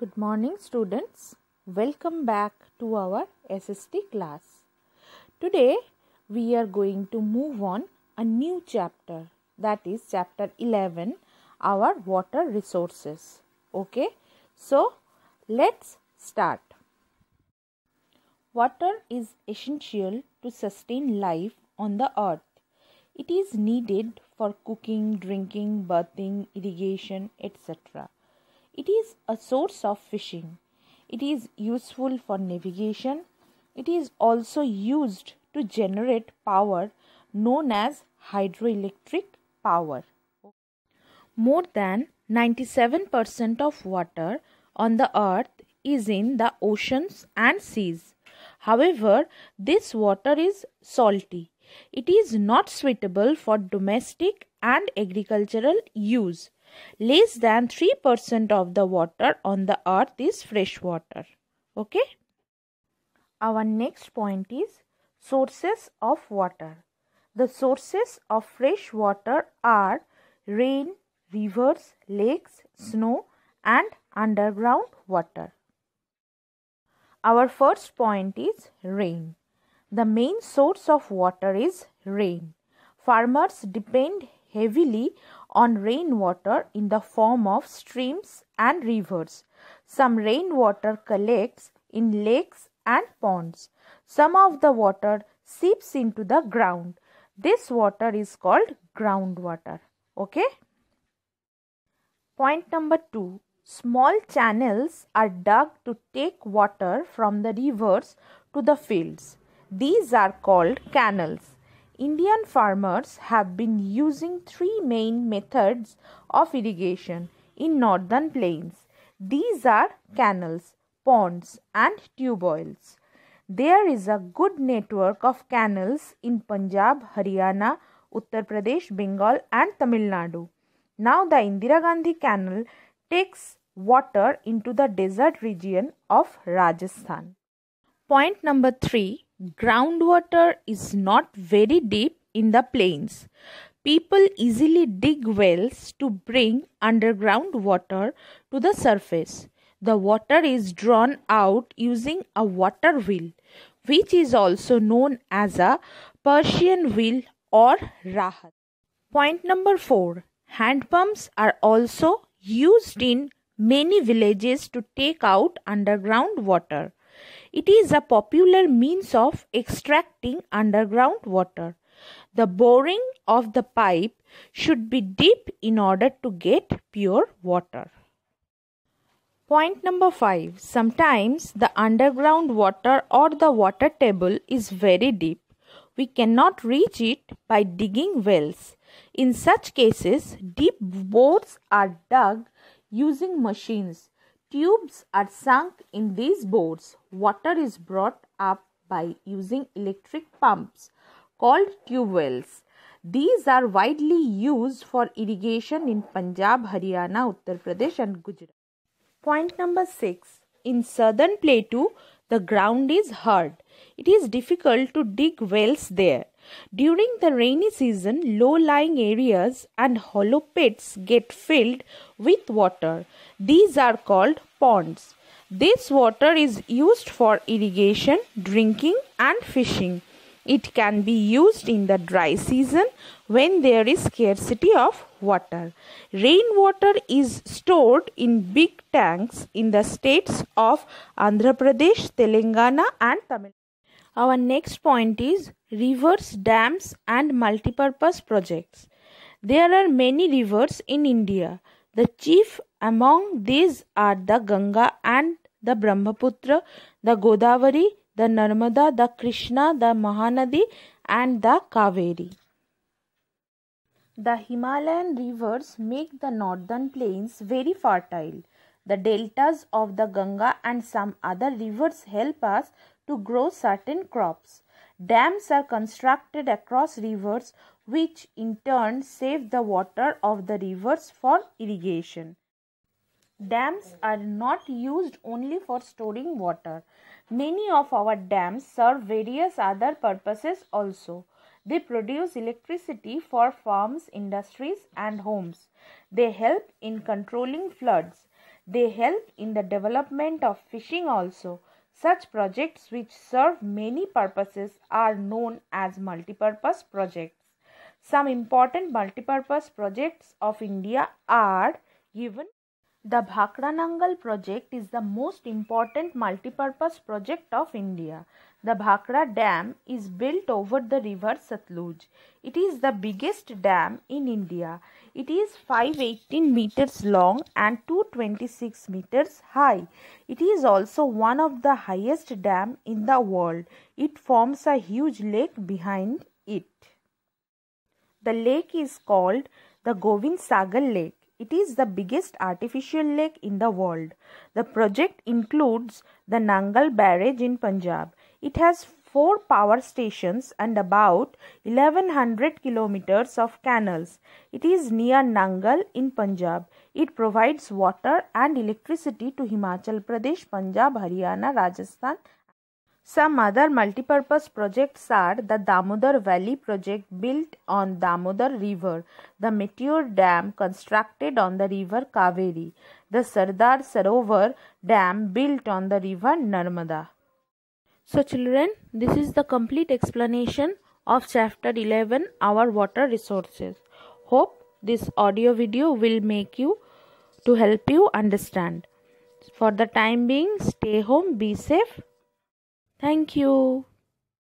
Good morning, students. Welcome back to our SST class. Today, we are going to move on a new chapter that is, chapter 11 Our Water Resources. Okay, so let's start. Water is essential to sustain life on the earth. It is needed for cooking, drinking, bathing, irrigation, etc. It is a source of fishing. It is useful for navigation. It is also used to generate power known as hydroelectric power. More than 97% of water on the earth is in the oceans and seas. However, this water is salty. It is not suitable for domestic and agricultural use. Less than 3% of the water on the earth is fresh water. Okay. Our next point is sources of water. The sources of fresh water are rain, rivers, lakes, snow and underground water. Our first point is rain. The main source of water is rain. Farmers depend heavily on rainwater in the form of streams and rivers. Some rainwater collects in lakes and ponds. Some of the water seeps into the ground. This water is called groundwater. Okay? Point number two Small channels are dug to take water from the rivers to the fields. These are called canals. Indian farmers have been using three main methods of irrigation in northern plains. These are canals, ponds, and tube oils. There is a good network of canals in Punjab, Haryana, Uttar Pradesh, Bengal, and Tamil Nadu. Now, the Indira Gandhi Canal takes water into the desert region of Rajasthan. Point number three Groundwater is not very deep in the plains. People easily dig wells to bring underground water to the surface. The water is drawn out using a water wheel, which is also known as a Persian wheel or rahat. Point number 4 Hand pumps are also used in many villages to take out underground water. It is a popular means of extracting underground water. The boring of the pipe should be deep in order to get pure water. Point number 5. Sometimes the underground water or the water table is very deep. We cannot reach it by digging wells. In such cases, deep bores are dug using machines tubes are sunk in these boards. Water is brought up by using electric pumps called tube wells. These are widely used for irrigation in Punjab, Haryana, Uttar Pradesh, and Gujarat. Point number 6 In southern plateau, the ground is hard. It is difficult to dig wells there. During the rainy season, low lying areas and hollow pits get filled with water. These are called ponds. This water is used for irrigation, drinking, and fishing. It can be used in the dry season when there is scarcity of water. Rainwater is stored in big tanks in the states of Andhra Pradesh, Telangana, and Tamil our next point is rivers, dams, and multipurpose projects. There are many rivers in India. The chief among these are the Ganga and the Brahmaputra, the Godavari, the Narmada, the Krishna, the Mahanadi, and the Kaveri. The Himalayan rivers make the northern plains very fertile. The deltas of the Ganga and some other rivers help us to grow certain crops. Dams are constructed across rivers which in turn save the water of the rivers for irrigation. Dams are not used only for storing water. Many of our dams serve various other purposes also. They produce electricity for farms, industries, and homes. They help in controlling floods. They help in the development of fishing also. Such projects which serve many purposes are known as multipurpose projects. Some important multipurpose projects of India are given. The Bhakranangal project is the most important multipurpose project of India. The Bhakra Dam is built over the river Satluj. It is the biggest dam in India. It is 518 meters long and 226 meters high. It is also one of the highest dam in the world. It forms a huge lake behind it. The lake is called the Govind Sagar Lake. It is the biggest artificial lake in the world. The project includes the Nangal barrage in Punjab. It has four power stations and about 1100 kilometers of canals. It is near Nangal in Punjab. It provides water and electricity to Himachal Pradesh, Punjab, Haryana, Rajasthan. Some other multipurpose projects are the Damodar Valley project built on Damodar River, the Meteor Dam constructed on the river Kaveri, the Sardar Sarovar Dam built on the river Narmada. So children, this is the complete explanation of chapter 11 our water resources. Hope this audio video will make you to help you understand. For the time being, stay home, be safe. Thank you.